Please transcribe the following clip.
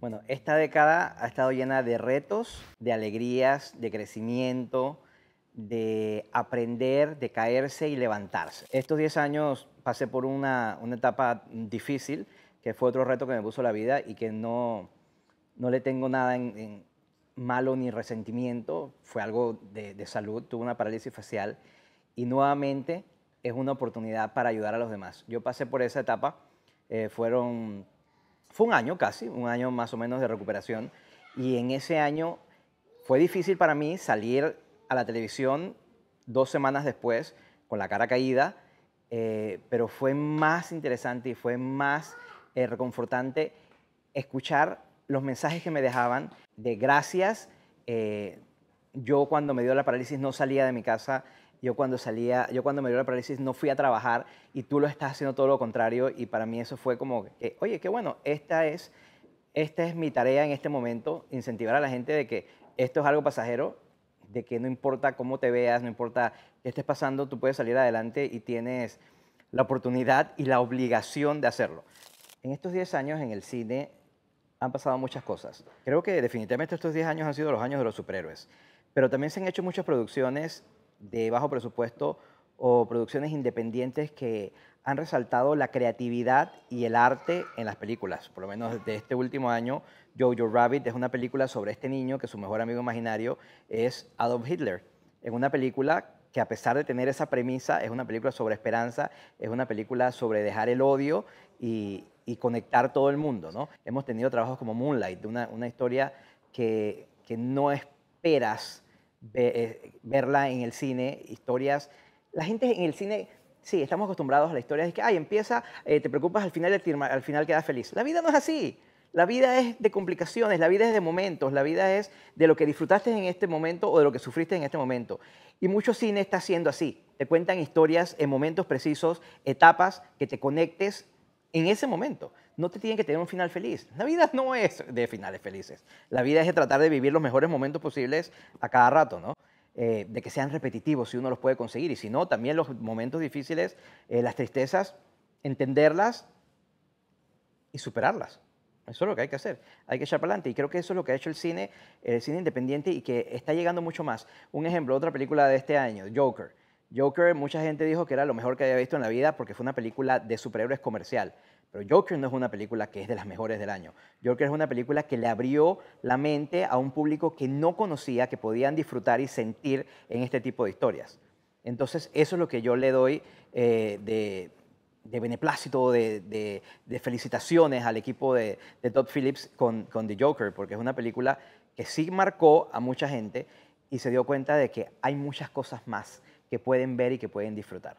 Bueno, esta década ha estado llena de retos, de alegrías, de crecimiento, de aprender, de caerse y levantarse. Estos 10 años pasé por una, una, etapa difícil, que fue otro reto que me puso la vida y que no, no le tengo nada en, malo ni resentimiento, fue algo de, de salud, tuve una parálisis facial y nuevamente es una oportunidad para ayudar a los demás. Yo pasé por esa etapa eh, fueron, fue un año casi, un año más o menos de recuperación. Y en ese año fue difícil para mí salir a la televisión dos semanas después con la cara caída, eh, pero fue más interesante y fue más eh, reconfortante escuchar los mensajes que me dejaban de gracias. yo cuando me dio la parálisis no salía de mi casa yo cuando salía, yo cuando me dio la parálisis no fui a trabajar y tú lo estás haciendo todo lo contrario y para mí eso fue como, oye, qué bueno, esta es, esta es mi tarea en este momento, incentivar a la gente de que esto es algo pasajero, de que no importa cómo te veas, no importa qué estés pasando, tú puedes salir adelante y tienes la oportunidad y la obligación de hacerlo. En estos 10 años en el cine han pasado muchas cosas. Creo que definitivamente estos 10 años han sido los años de los superhéroes, pero también se han hecho muchas producciones de bajo presupuesto o producciones independientes que han resaltado la creatividad y el arte en las películas. Por lo menos de este último año, Jojo Rabbit es una película sobre este niño que su mejor amigo imaginario es Adolf Hitler. Es una película que a pesar de tener esa premisa, es una película sobre esperanza, es una película sobre dejar el odio y, conectar todo el mundo. ¿no? Hemos tenido trabajos como Moonlight, una, una historia que, que no esperas eh, verla en el cine, historias. La gente en el cine, sí, estamos acostumbrados a la historia, es que, ay, empieza, eh, te preocupas al final, al final quedas feliz. La vida no es así. La vida es de complicaciones, la vida es de momentos, la vida es de lo que disfrutaste en este momento o de lo que sufriste en este momento. Y mucho cine está siendo así. Te cuentan historias en momentos precisos, etapas que te conectes en ese momento no te tienen que tener un final feliz. La vida no es de finales felices. La vida es de tratar de vivir los mejores momentos posibles a cada rato, ¿no? Eh, de que sean repetitivos si uno los puede conseguir y si no, también los momentos difíciles, eh, las tristezas, entenderlas y superarlas. Eso es lo que hay que hacer. Hay que echar para adelante. Y creo que eso es lo que ha hecho el cine, el cine independiente y que está llegando mucho más. Un ejemplo, otra película de este año, Joker. Joker, mucha gente dijo que era lo mejor que había visto en la vida porque fue una película de superhéroes comercial. Pero Joker no es una película que es de las mejores del año. Joker es una película que le abrió la mente a un público que no conocía, que podían disfrutar y sentir en este tipo de historias. Entonces, eso es lo que yo le doy eh, de, beneplácito, de, felicitaciones al equipo de, Todd Phillips con, con The Joker, porque es una película que sí marcó a mucha gente y se dio cuenta de que hay muchas cosas más que pueden ver y que pueden disfrutar.